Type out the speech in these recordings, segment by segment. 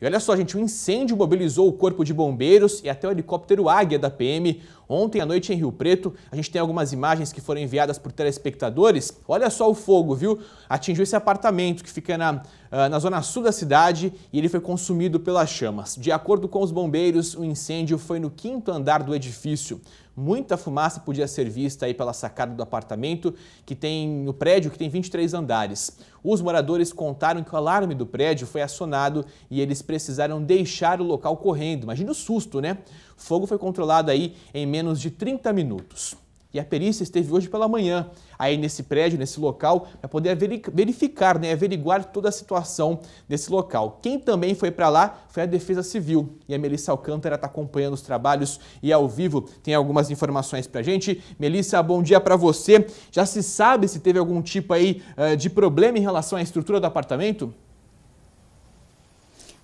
E olha só, gente, um incêndio mobilizou o corpo de bombeiros e até o helicóptero Águia da PM. Ontem à noite em Rio Preto, a gente tem algumas imagens que foram enviadas por telespectadores. Olha só o fogo, viu? Atingiu esse apartamento que fica na, ah, na zona sul da cidade e ele foi consumido pelas chamas. De acordo com os bombeiros, o incêndio foi no quinto andar do edifício. Muita fumaça podia ser vista aí pela sacada do apartamento, que tem o prédio que tem 23 andares. Os moradores contaram que o alarme do prédio foi acionado e eles precisaram deixar o local correndo. Imagina o susto, né? fogo foi controlado aí em menos de 30 minutos. E a perícia esteve hoje pela manhã aí nesse prédio, nesse local, para poder verificar, né, averiguar toda a situação desse local. Quem também foi para lá foi a Defesa Civil. E a Melissa Alcântara está acompanhando os trabalhos e ao vivo tem algumas informações para a gente. Melissa, bom dia para você. Já se sabe se teve algum tipo aí eh, de problema em relação à estrutura do apartamento?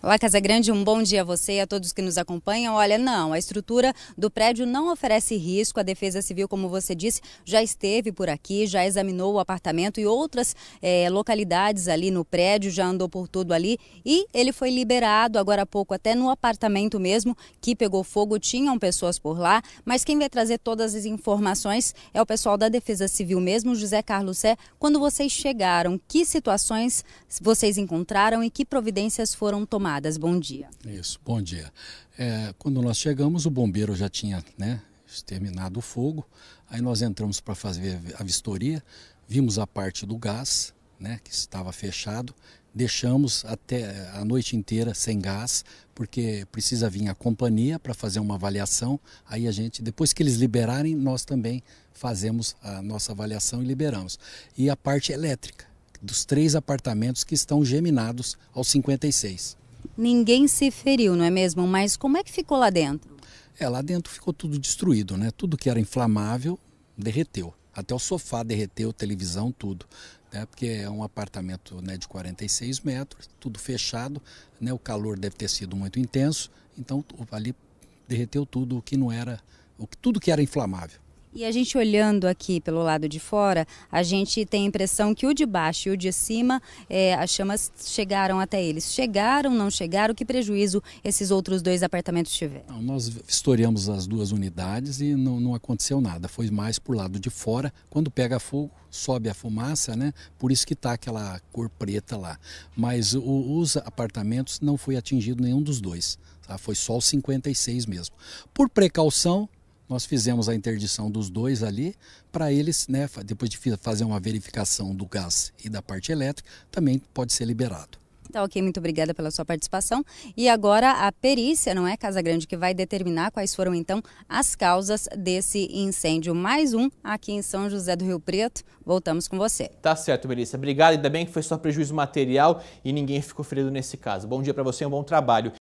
Olá, Casa Grande, um bom dia a você e a todos que nos acompanham. Olha, não, a estrutura do prédio não oferece risco. A Defesa Civil, como você disse, já esteve por aqui, já examinou o apartamento e outras eh, localidades ali no prédio, já andou por tudo ali e ele foi liberado agora há pouco, até no apartamento mesmo que pegou fogo. Tinham pessoas por lá, mas quem vai trazer todas as informações é o pessoal da Defesa Civil mesmo, José Carlos Sé. Quando vocês chegaram, que situações vocês encontraram e que providências foram tomadas? Bom dia. Isso, bom dia. É, quando nós chegamos, o bombeiro já tinha né, exterminado o fogo, aí nós entramos para fazer a vistoria, vimos a parte do gás, né, que estava fechado, deixamos até a noite inteira sem gás, porque precisa vir a companhia para fazer uma avaliação. Aí a gente, depois que eles liberarem, nós também fazemos a nossa avaliação e liberamos. E a parte elétrica dos três apartamentos que estão geminados aos 56. Ninguém se feriu, não é mesmo? Mas como é que ficou lá dentro? É, lá dentro ficou tudo destruído, né? Tudo que era inflamável derreteu. Até o sofá derreteu, televisão, tudo. Né? Porque é um apartamento né, de 46 metros, tudo fechado, né? o calor deve ter sido muito intenso, então ali derreteu tudo o que não era, o, tudo que era inflamável. E a gente olhando aqui pelo lado de fora, a gente tem a impressão que o de baixo e o de cima, é, as chamas chegaram até eles. Chegaram, não chegaram, que prejuízo esses outros dois apartamentos tiveram? Não, nós vistoriamos as duas unidades e não, não aconteceu nada. Foi mais por lado de fora. Quando pega fogo, sobe a fumaça, né? Por isso que tá aquela cor preta lá. Mas o, os apartamentos não foi atingido nenhum dos dois. Tá? Foi só os 56 mesmo. Por precaução, nós fizemos a interdição dos dois ali para eles, né, depois de fazer uma verificação do gás e da parte elétrica, também pode ser liberado. Tá ok, muito obrigada pela sua participação. E agora a perícia, não é, Casa Grande, que vai determinar quais foram então as causas desse incêndio. Mais um aqui em São José do Rio Preto. Voltamos com você. Tá certo, Melissa. Obrigado. Ainda bem que foi só prejuízo material e ninguém ficou ferido nesse caso. Bom dia para você e um bom trabalho.